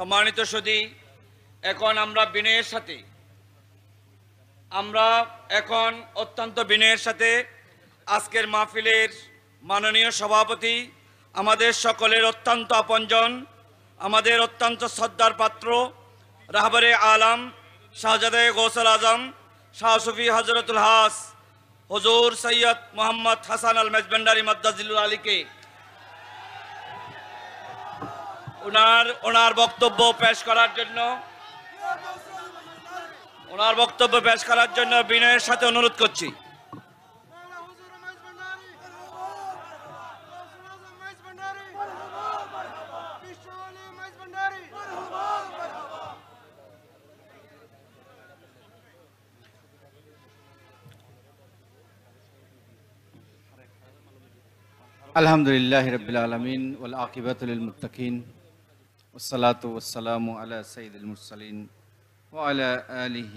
সম্মানিত সদী এখন আমরা বিনয়ের সাথে আমরা এখন অত্যন্ত বিনয়ের সাথে আজকের মাহফিলের মাননীয় সভাপতি আমাদের সকলের অত্যন্ত আপনজন আমাদের অত্যন্ত শ্রদ্ধার পাত্র রাহবারে আলম শাহজাদে গৌসল আজম শাহ সুফি হজরতুল হাস হজুর সৈয়দ মোহাম্মদ হাসান আল মেজবেন্ডারি মাদ্দাজিল আলীকে ওনার ওনার বক্তব্য পেশ করার জন্য ওনার বক্তব্য পেশ করার জন্য বিনয়ের সাথে অনুরোধ করছি আলহামদুলিল্লাহ রবিল আলমিন ওল আকিবাতুল মুতাকিন والصلاة والسلام على سيد المرسلين وعلى آله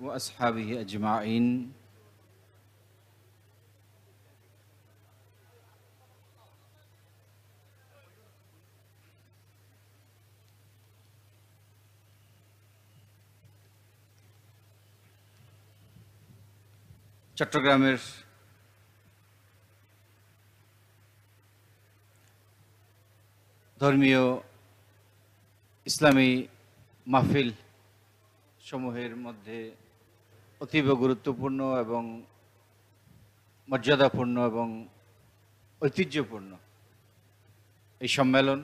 وأصحابه أجمعين চট্টগ্রামের ধর্মীয় ইসলামী মাহফিল সমূহের মধ্যে অতীব গুরুত্বপূর্ণ এবং মর্যাদাপূর্ণ এবং ঐতিহ্যপূর্ণ এই সম্মেলন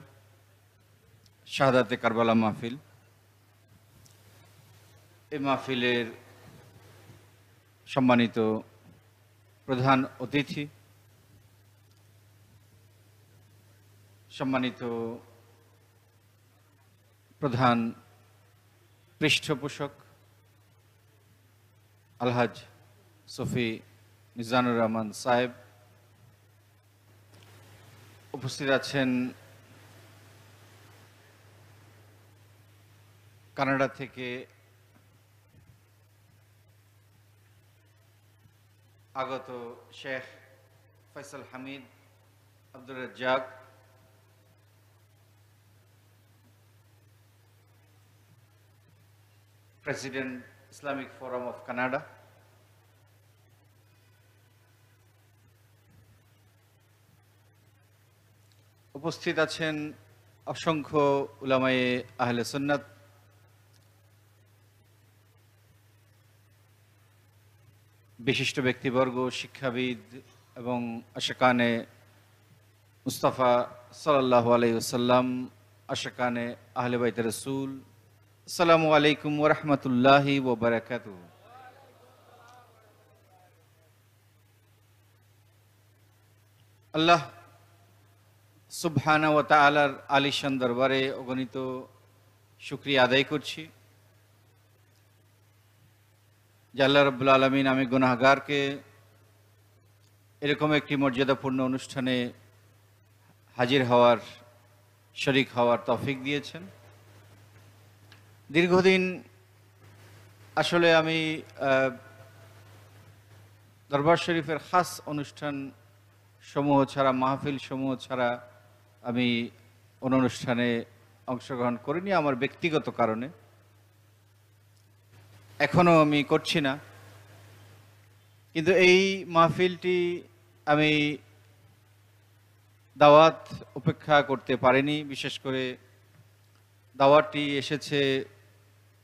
শাহাদাতে কারবালা মাহফিল এই মাহফিলের সম্মানিত প্রধান অতিথি সম্মানিত প্রধান পৃষ্ঠপোষক আলহাজ সফি মিজানুর রহমান সাহেব উপস্থিত আছেন কানাডা থেকে আগত Sheikh Faisal Hamid Abdul Razzak President Islamic Forum of Canada. উপস্থিত আছেন অসংখ্য উলামায়ে আহলে সুন্নাত বিশিষ্ট ব্যক্তিবর্গ শিক্ষাবিদ এবং আশেকানে মুস্তাফা সাল্লাহ আলাইসাল্লাম আশাকানে আহলেবাইত রসুল আসসালামু আলাইকুম ওরহমতুল্লাহি ওবরাকাত আল্লাহ সুবহানা ও তালার আলিশান দরবারে অগণিত শুক্রিয়া আদায় করছি জাল্লা আল্লাহ রব্বুল আলমিন আমি গুনাহগারকে এরকম একটি মর্যাদাপূর্ণ অনুষ্ঠানে হাজির হওয়ার শরিক হওয়ার তফিক দিয়েছেন দীর্ঘদিন আসলে আমি দরবার শরীফের খাস অনুষ্ঠান সমূহ ছাড়া মাহফিল সমূহ ছাড়া আমি অনুষ্ঠানে অংশগ্রহণ করিনি আমার ব্যক্তিগত কারণে এখনও আমি করছি না কিন্তু এই মাহফিলটি আমি দাওয়াত উপেক্ষা করতে পারিনি বিশেষ করে দাওয়াতটি এসেছে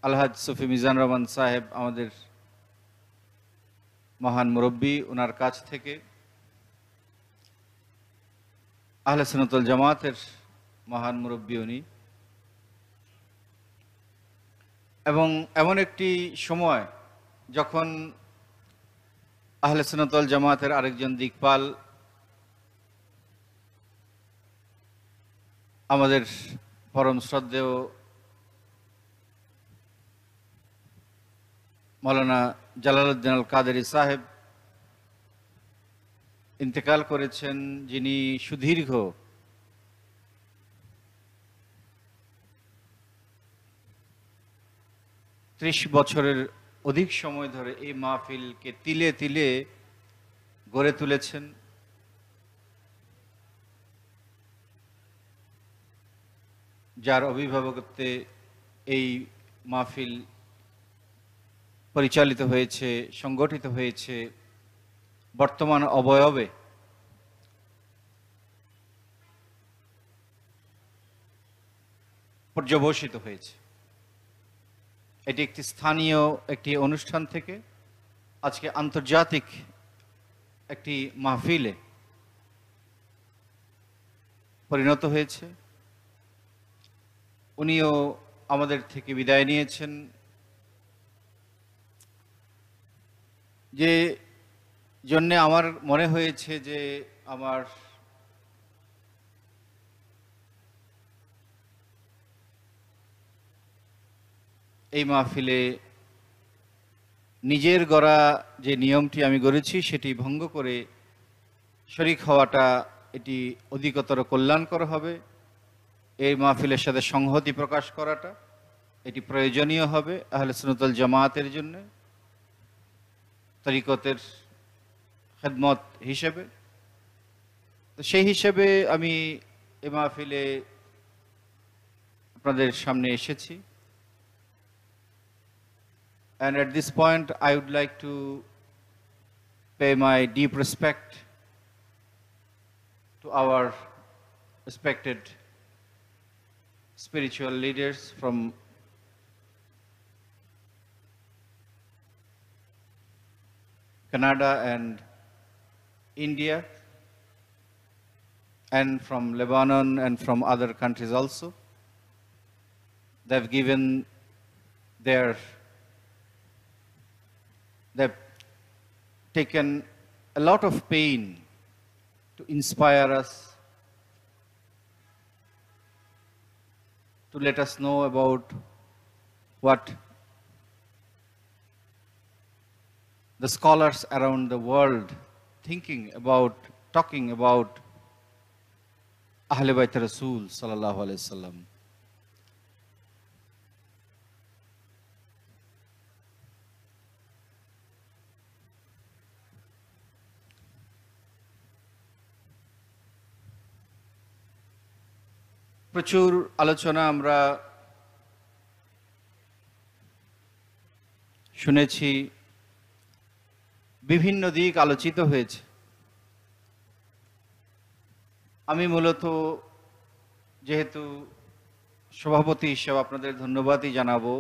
আলহাজ সুফি মিজান রহমান সাহেব আমাদের মহান মুরব্বী ওনার কাছ থেকে আহলে জামাতের মহান মুরব্বী উনি এবং এমন একটি সময় যখন আহলে জামাতের আরেকজন দিকপাল আমাদের পরম শ্রদ্ধেয় মৌলানা জালালউদ্দিন আল কাদেরি সাহেব ইন্তেকাল করেছেন যিনি সুদীর্ঘ ত্রিশ বছরের অধিক সময় ধরে এই মাহফিলকে তিলে তিলে গড়ে তুলেছেন যার অভিভাবকত্বে এই মাহফিল পরিচালিত হয়েছে সংগঠিত হয়েছে বর্তমান অবয়বে পর্যবসিত হয়েছে এটি একটি স্থানীয় একটি অনুষ্ঠান থেকে আজকে আন্তর্জাতিক একটি মাহফিলে পরিণত হয়েছে উনিও আমাদের থেকে বিদায় নিয়েছেন যে জন্যে আমার মনে হয়েছে যে আমার এই মাহফিলে নিজের গড়া যে নিয়মটি আমি গড়েছি সেটি ভঙ্গ করে শরিক হওয়াটা এটি অধিকতর কল্যাণকর হবে এই মাহফিলের সাথে সংহতি প্রকাশ করাটা এটি প্রয়োজনীয় হবে আহলে সুনতল জামায়াতের জন্যে তরিকতের খেদমত হিসেবে তো সেই হিসেবে আমি এ মাহফিলে আপনাদের সামনে এসেছি And at this point, I would like to pay my deep respect to our respected spiritual leaders from Canada and India and from Lebanon and from other countries also. They've given their, they've taken a lot of pain to inspire us, to let us know about what the scholars around the world thinking about, talking about Ahle Bayt Rasul sallallahu Alaihi wasallam. প্রচুর আলোচনা আমরা শুনেছি বিভিন্ন দিক আলোচিত হয়েছে আমি মূলত যেহেতু সভাপতি হিসেবে আপনাদের ধন্যবাদই জানাবো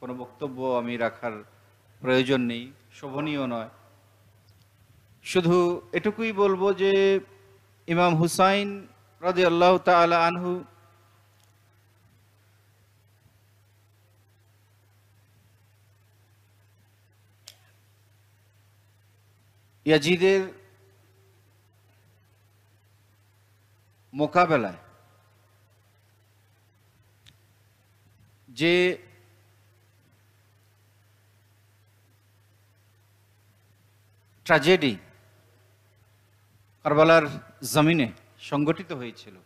কোনো বক্তব্য আমি রাখার প্রয়োজন নেই শোভনীয় নয় শুধু এটুকুই বলবো যে ইমাম হুসাইন রাজি আল্লাহ তালা আনহু ইয়াজিদের মোকাবেলায় যে ট্র্যাজেডি কারবালার জমিনে সংগঠিত হয়েছিল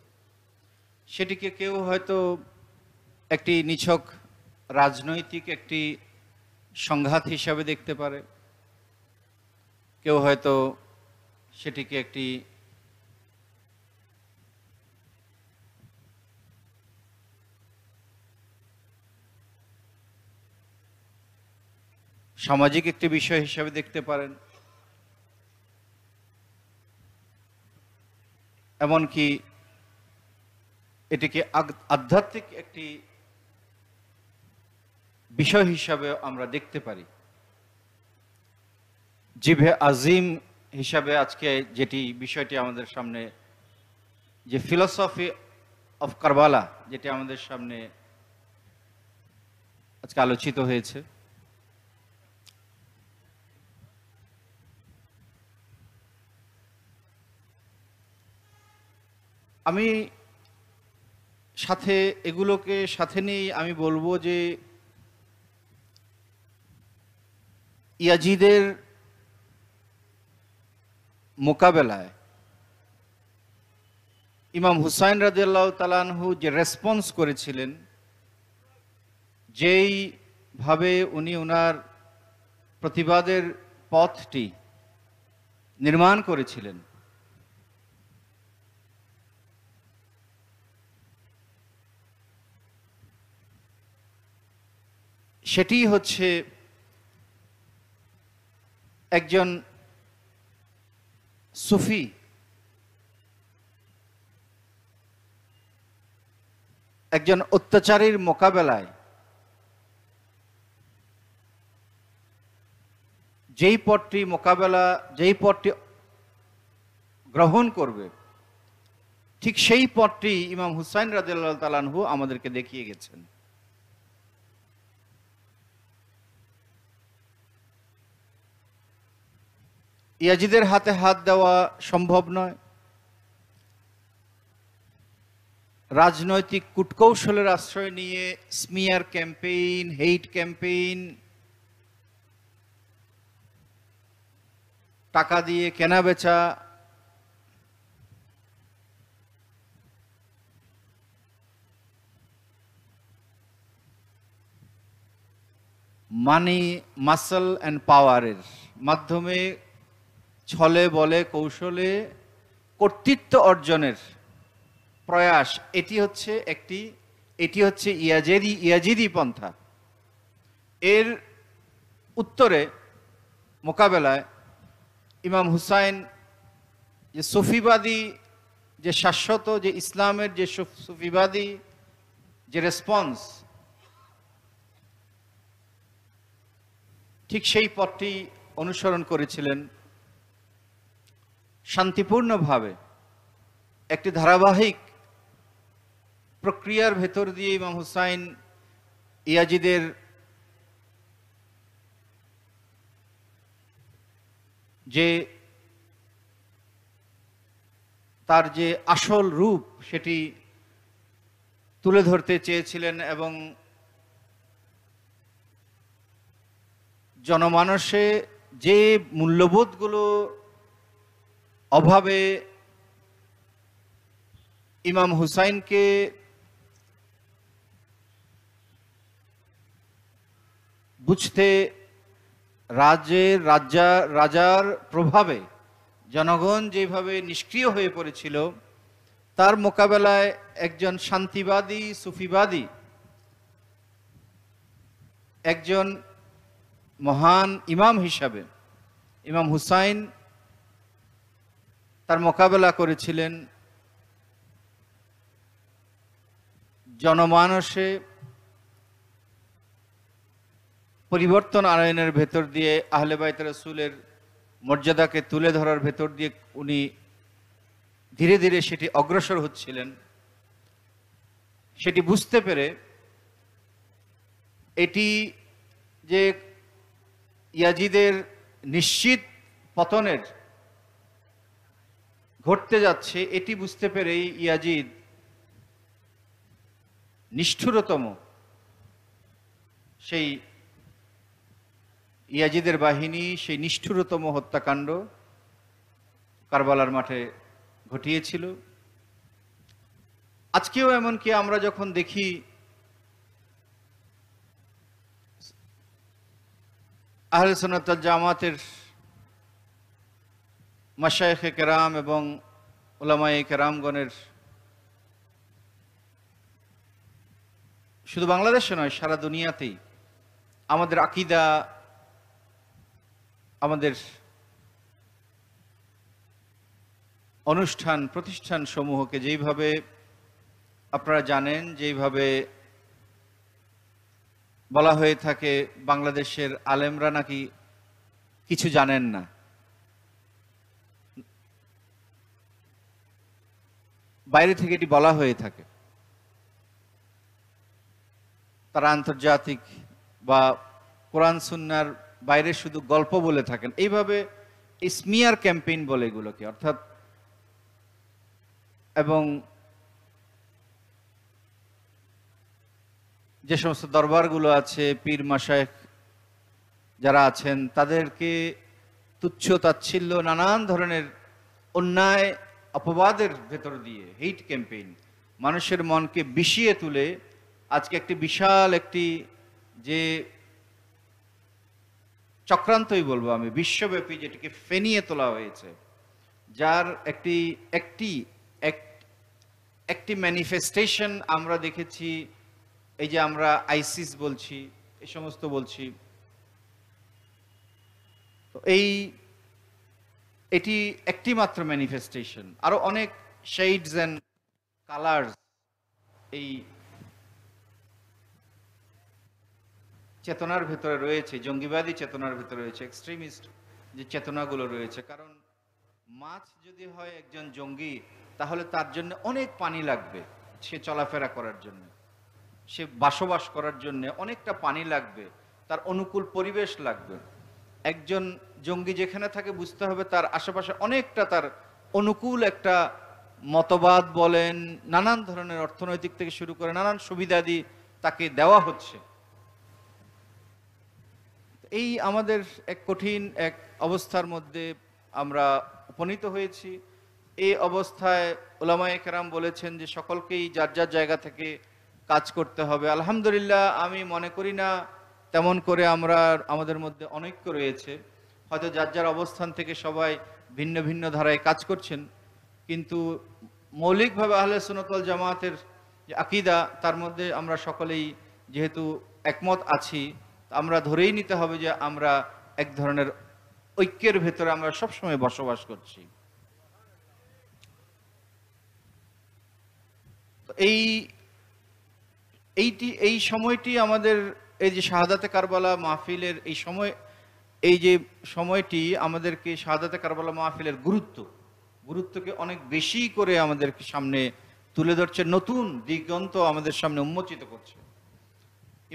সেটিকে কেউ হয়তো একটি নিছক রাজনৈতিক একটি সংঘাত হিসাবে দেখতে পারে কেউ হয়তো সেটিকে একটি সামাজিক একটি বিষয় হিসাবে দেখতে পারেন এমনকি এটিকে আধ্যাত্মিক একটি বিষয় হিসাবে আমরা দেখতে পারি জিভে আজিম হিসাবে আজকে যেটি বিষয়টি আমাদের সামনে যে ফিলসফি অফ কারবালা যেটি আমাদের সামনে আজকে আলোচিত হয়েছে আমি সাথে এগুলোকে সাথে নিয়ে আমি বলবো যে ইয়াজিদের মোকাবেলায় ইমাম হুসাইন রাজিয়াল্লাহ তালানহু যে রেসপন্স করেছিলেন যেইভাবে উনি ওনার প্রতিবাদের পথটি নির্মাণ করেছিলেন সেটি হচ্ছে একজন সুফি একজন অত্যাচারীর মোকাবেলায় যেই পথটি মোকাবেলা যেই পথটি গ্রহণ করবে ঠিক সেই পথটি ইমাম হুসাইন রাজু তালানহু আমাদেরকে দেখিয়ে গেছেন ইয়াজিদের হাতে হাত দেওয়া সম্ভব নয় রাজনৈতিক কূটকৌশলের আশ্রয় নিয়ে স্মিয়ার ক্যাম্পেইন হেইট ক্যাম্পেইন টাকা দিয়ে কেনা বেচা মানি মাসল অ্যান্ড পাওয়ারের মাধ্যমে ছলে বলে কৌশলে কর্তৃত্ব অর্জনের প্রয়াস এটি হচ্ছে একটি এটি হচ্ছে ইয়াজেদি ইয়াজিদি পন্থা এর উত্তরে মোকাবেলায় ইমাম হুসাইন যে সুফিবাদী যে শাশ্বত যে ইসলামের যে সুফিবাদী যে রেসপন্স ঠিক সেই পথটি অনুসরণ করেছিলেন শান্তিপূর্ণভাবে একটি ধারাবাহিক প্রক্রিয়ার ভেতর দিয়ে ইমাম হুসাইন ইয়াজিদের যে তার যে আসল রূপ সেটি তুলে ধরতে চেয়েছিলেন এবং জনমানসে যে মূল্যবোধগুলো অভাবে ইমাম হুসাইনকে বুঝতে রাজ্যের রাজা রাজার প্রভাবে জনগণ যেভাবে নিষ্ক্রিয় হয়ে পড়েছিল তার মোকাবেলায় একজন শান্তিবাদী সুফিবাদী একজন মহান ইমাম হিসাবে ইমাম হুসাইন তার মোকাবেলা করেছিলেন জনমানসে পরিবর্তন আনয়নের ভেতর দিয়ে আহলে বাইত রসুলের মর্যাদাকে তুলে ধরার ভেতর দিয়ে উনি ধীরে ধীরে সেটি অগ্রসর হচ্ছিলেন সেটি বুঝতে পেরে এটি যে ইয়াজিদের নিশ্চিত পতনের ঘটতে যাচ্ছে এটি বুঝতে পেরেই ইয়াজিদ নিষ্ঠুরতম সেই ইয়াজিদের বাহিনী সেই নিষ্ঠুরতম হত্যাকাণ্ড কারবালার মাঠে ঘটিয়েছিল আজকেও এমনকি আমরা যখন দেখি আহলে সোনাত জামাতের মাসায়েখে কেরাম এবং ওলামাই কেরামগণের শুধু বাংলাদেশে নয় সারা দুনিয়াতেই আমাদের আকিদা আমাদের অনুষ্ঠান প্রতিষ্ঠান সমূহকে যেইভাবে আপনারা জানেন যেইভাবে বলা হয়ে থাকে বাংলাদেশের আলেমরা নাকি কিছু জানেন না বাইরে থেকে এটি বলা হয়ে থাকে তারা আন্তর্জাতিক বা কোরআন সুন্নার বাইরে শুধু গল্প বলে থাকেন এইভাবে স্মিয়ার ক্যাম্পেইন বলে এগুলোকে অর্থাৎ এবং যে সমস্ত দরবারগুলো আছে পীর মাসায় যারা আছেন তাদেরকে তুচ্ছ তাচ্ছিল্য নানান ধরনের অন্যায় অপবাদের ভেতর দিয়ে হেইট ক্যাম্পেইন মানুষের মনকে বিষিয়ে তুলে আজকে একটি বিশাল একটি যে চক্রান্তই বলবো আমি বিশ্বব্যাপী যেটিকে ফেনিয়ে তোলা হয়েছে যার একটি একটি একটি ম্যানিফেস্টেশন আমরা দেখেছি এই যে আমরা আইসিস বলছি এ সমস্ত বলছি তো এই এটি একটি মাত্র ম্যানিফেস্টেশন আরও অনেক শেডস এন্ড কালার্স এই চেতনার ভেতরে রয়েছে জঙ্গিবাদী চেতনার ভেতরে রয়েছে এক্সট্রিমিস্ট যে চেতনাগুলো রয়েছে কারণ মাছ যদি হয় একজন জঙ্গি তাহলে তার জন্য অনেক পানি লাগবে সে চলাফেরা করার জন্য সে বাসবাস করার জন্য অনেকটা পানি লাগবে তার অনুকূল পরিবেশ লাগবে একজন জঙ্গি যেখানে থাকে বুঝতে হবে তার আশেপাশে অনেকটা তার অনুকূল একটা মতবাদ বলেন নানান ধরনের অর্থনৈতিক থেকে শুরু করে নানান সুবিধাদি তাকে দেওয়া হচ্ছে এই আমাদের এক কঠিন এক অবস্থার মধ্যে আমরা উপনীত হয়েছি এই অবস্থায় ওলামায়ে কেরাম বলেছেন যে সকলকেই যার যার জায়গা থেকে কাজ করতে হবে আলহামদুলিল্লাহ আমি মনে করি না তেমন করে আমরা আমাদের মধ্যে অনৈক্য রয়েছে হয়তো যার যার অবস্থান থেকে সবাই ভিন্ন ভিন্ন ধারায় কাজ করছেন কিন্তু মৌলিকভাবে আহলে সুনতল জামাতের যে আকিদা তার মধ্যে আমরা সকলেই যেহেতু একমত আছি আমরা ধরেই নিতে হবে যে আমরা এক ধরনের ঐক্যের ভেতরে আমরা সবসময় বসবাস করছি এই এইটি এই সময়টি আমাদের এই যে শাহাদাতে কারবালা মাহফিলের এই সময় এই যে সময়টি আমাদেরকে শাহাদাতে কারবালা মাহফিলের গুরুত্ব গুরুত্বকে অনেক বেশি করে আমাদেরকে সামনে তুলে ধরছে নতুন দিগন্ত আমাদের সামনে উন্মোচিত করছে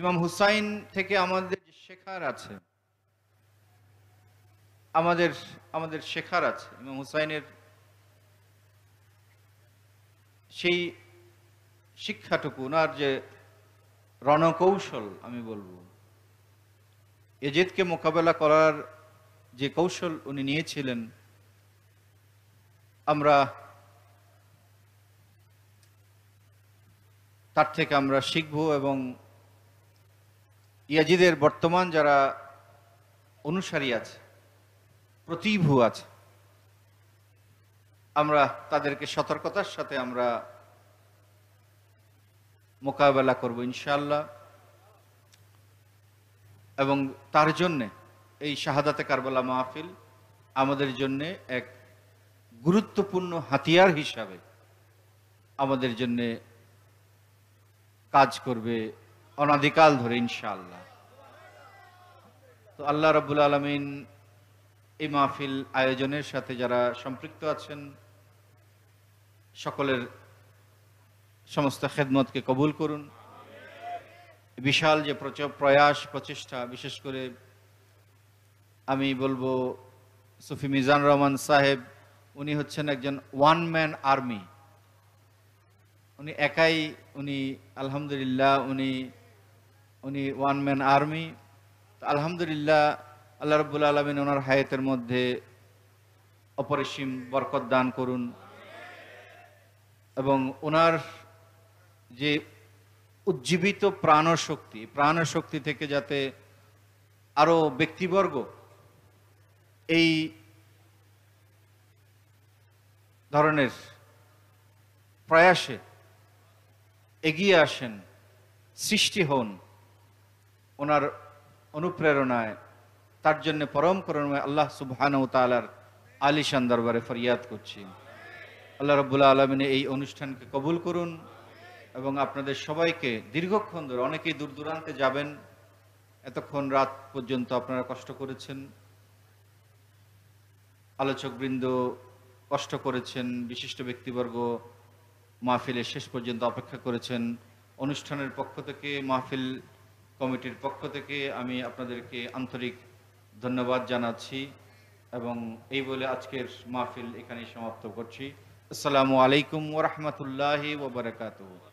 ইমাম হুসাইন থেকে আমাদের শেখার আছে আমাদের আমাদের শেখার আছে ইমাম হুসাইনের সেই শিক্ষাটুকু ওনার যে রণকৌশল আমি বলবো এজেদকে মোকাবেলা করার যে কৌশল উনি নিয়েছিলেন আমরা তার থেকে আমরা শিখব এবং ইয়াজিদের বর্তমান যারা অনুসারী আছে প্রতিভু আছে আমরা তাদেরকে সতর্কতার সাথে আমরা মোকাবেলা করব ইনশাল্লাহ এবং তার জন্যে এই শাহাদাতে কারবালা মাহফিল আমাদের জন্যে এক গুরুত্বপূর্ণ হাতিয়ার হিসাবে আমাদের জন্যে কাজ করবে অনাদিকাল ধরে ইনশাআল্লাহ তো আল্লাহ রব্বুল আলমিন এই মাহফিল আয়োজনের সাথে যারা সম্পৃক্ত আছেন সকলের সমস্ত খেদমতকে কবুল করুন বিশাল যে প্রয়াস প্রচেষ্টা বিশেষ করে আমি বলবো সুফি মিজান রহমান সাহেব উনি হচ্ছেন একজন ওয়ান ম্যান আর্মি উনি একাই উনি আলহামদুলিল্লাহ উনি উনি ওয়ান ম্যান আর্মি আলহামদুলিল্লাহ আল্লাহ রবুল আলমিন ওনার হায়াতের মধ্যে অপরিসীম বরকত দান করুন এবং ওনার যে উজ্জীবিত প্রাণশক্তি প্রাণশক্তি থেকে যাতে আরো ব্যক্তিবর্গ এই ধরনের প্রয়াসে এগিয়ে আসেন সৃষ্টি হন ওনার অনুপ্রেরণায় তার জন্য পরম করণময় আল্লাহ সুবহান ও তালার আলিশান দরবারে ফরিয়াদ করছি আল্লাহ রবুল্লা আলমিনে এই অনুষ্ঠানকে কবুল করুন এবং আপনাদের সবাইকে দীর্ঘক্ষণ ধরে অনেকেই দূর দূরান্তে যাবেন এতক্ষণ রাত পর্যন্ত আপনারা কষ্ট করেছেন আলোচকবৃন্দ কষ্ট করেছেন বিশিষ্ট ব্যক্তিবর্গ মাহফিলের শেষ পর্যন্ত অপেক্ষা করেছেন অনুষ্ঠানের পক্ষ থেকে মাহফিল কমিটির পক্ষ থেকে আমি আপনাদেরকে আন্তরিক ধন্যবাদ জানাচ্ছি এবং এই বলে আজকের মাহফিল এখানেই সমাপ্ত করছি আসসালামু আলাইকুম ওরহমতুল্লাহ ওবরাকাতু